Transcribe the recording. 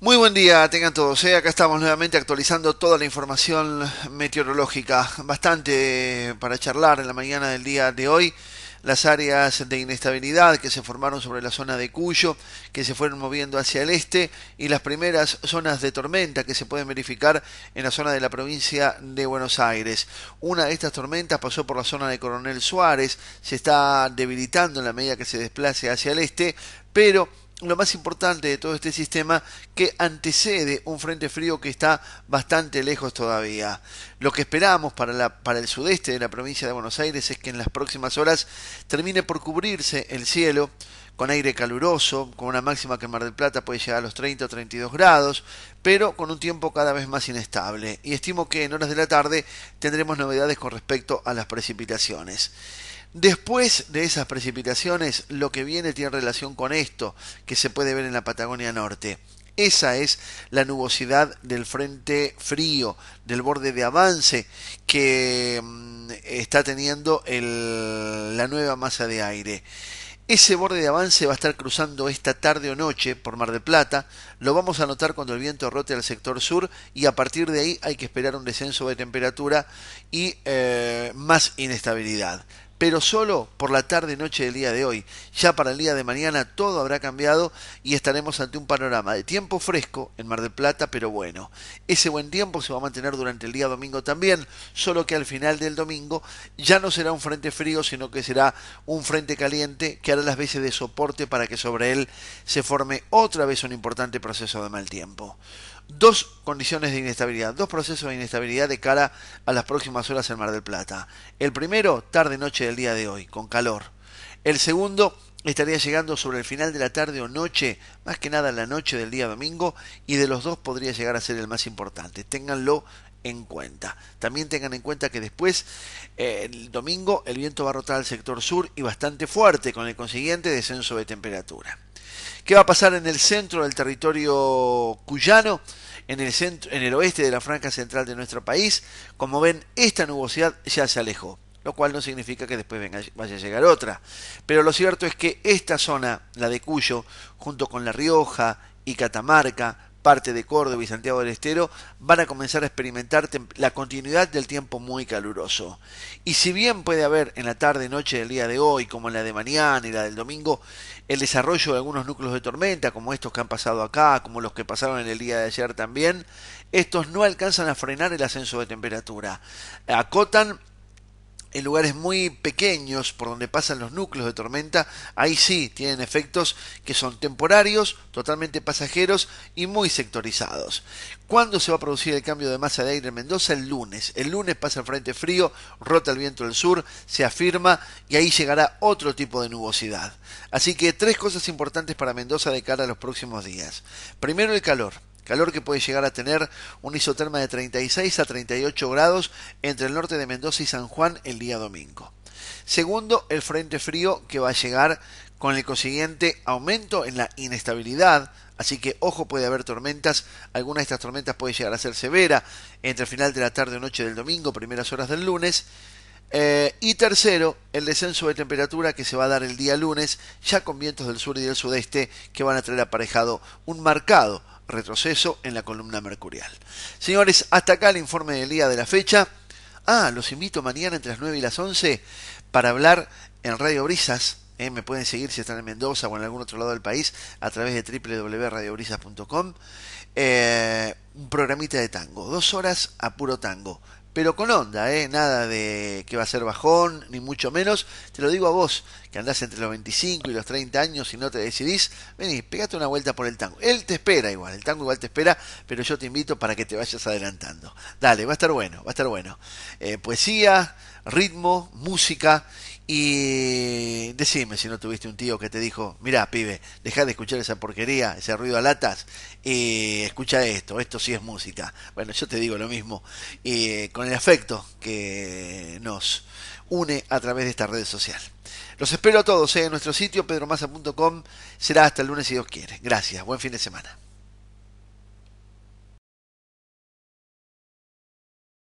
Muy buen día, tengan todos. ¿eh? Acá estamos nuevamente actualizando toda la información meteorológica. Bastante eh, para charlar en la mañana del día de hoy. Las áreas de inestabilidad que se formaron sobre la zona de Cuyo, que se fueron moviendo hacia el este, y las primeras zonas de tormenta que se pueden verificar en la zona de la provincia de Buenos Aires. Una de estas tormentas pasó por la zona de Coronel Suárez, se está debilitando en la medida que se desplace hacia el este, pero lo más importante de todo este sistema que antecede un frente frío que está bastante lejos todavía. Lo que esperamos para, el sudeste de la provincia de Buenos Aires es que en las próximas horas termine por cubrirse el cielo con aire caluroso, con una máxima que en Mar del Plata puede llegar a los 30 o 32 grados, pero con un tiempo cada vez más inestable. Y estimo que en horas de la tarde tendremos novedades con respecto a las precipitaciones. Después de esas precipitaciones, lo que viene tiene relación con esto, que se puede ver en la Patagonia Norte. Esa es la nubosidad del frente frío, del borde de avance que mm, está teniendo la nueva masa de aire. Ese borde de avance va a estar cruzando esta tarde o noche por Mar de Plata. Lo vamos a notar cuando el viento rote al sector sur y a partir de ahí hay que esperar un descenso de temperatura y eh, más inestabilidad pero solo por la tarde noche del día de hoy. Ya para el día de mañana todo habrá cambiado y estaremos ante un panorama de tiempo fresco en Mar del Plata, pero bueno. Ese buen tiempo se va a mantener durante el día domingo también, solo que al final del domingo ya no será un frente frío, sino que será un frente caliente que hará las veces de soporte para que sobre él se forme otra vez un importante proceso de mal tiempo dos condiciones de inestabilidad, dos procesos de inestabilidad de cara a las próximas horas en Mar del Plata. El primero, tarde-noche del día de hoy, con calor. El segundo, estaría llegando sobre el final de la tarde o noche, más que nada la noche del día domingo, y de los dos podría llegar a ser el más importante. Ténganlo en cuenta. También tengan en cuenta que después, eh, el domingo, el viento va a rotar al sector sur y bastante fuerte, con el consiguiente descenso de temperatura. ¿Qué va a pasar en el centro del territorio cuyano? En el, centro, en el oeste de la franja central de nuestro país. Como ven, esta nubosidad ya se alejó, lo cual no significa que después vaya a llegar otra. Pero lo cierto es que esta zona, la de Cuyo, junto con La Rioja y Catamarca, parte de Córdoba y Santiago del Estero, van a comenzar a experimentar la continuidad del tiempo muy caluroso. Y si bien puede haber en la tarde y noche del día de hoy, como en la de mañana y la del domingo, el desarrollo de algunos núcleos de tormenta, como estos que han pasado acá, como los que pasaron en el día de ayer también, estos no alcanzan a frenar el ascenso de temperatura. Acotan en lugares muy pequeños por donde pasan los núcleos de tormenta, ahí sí tienen efectos que son temporarios, totalmente pasajeros y muy sectorizados. ¿Cuándo se va a producir el cambio de masa de aire en Mendoza? El lunes. El lunes pasa el frente frío, rota el viento del sur, se afirma y ahí llegará otro tipo de nubosidad. Así que tres cosas importantes para Mendoza de cara a los próximos días. Primero el calor. Calor que puede llegar a tener un isoterma de 36 a 38 grados entre el norte de Mendoza y San Juan el día domingo. Segundo, el frente frío que va a llegar con el consiguiente aumento en la inestabilidad. Así que ojo, puede haber tormentas. Algunas de estas tormentas puede llegar a ser severa entre el final de la tarde o noche del domingo, primeras horas del lunes. Eh, y tercero, el descenso de temperatura que se va a dar el día lunes, ya con vientos del sur y del sudeste que van a traer aparejado un marcado retroceso en la columna mercurial. Señores, hasta acá el informe del día de la fecha. Ah, los invito mañana entre las 9 y las 11 para hablar en Radio Brisas eh, me pueden seguir si están en Mendoza o en algún otro lado del país a través de www.radiobrisas.com. Eh, un programita de tango, dos horas a puro tango, pero con onda, eh, nada de que va a ser bajón, ni mucho menos. Te lo digo a vos, que andás entre los 25 y los 30 años y no te decidís, vení, pegate una vuelta por el tango. Él te espera igual, el tango igual te espera, pero yo te invito para que te vayas adelantando. Dale, va a estar bueno, va a estar bueno. poesía, ritmo, música y decime si no tuviste un tío que te dijo, mirá, pibe, deja de escuchar esa porquería, ese ruido a latas, y escucha esto, esto sí es música. Bueno, yo te digo lo mismo, y con el afecto que nos une a través de esta red social. Los espero a todos ¿eh? en nuestro sitio pedromasa.com. Será hasta el lunes si Dios quiere. Gracias, buen fin de semana.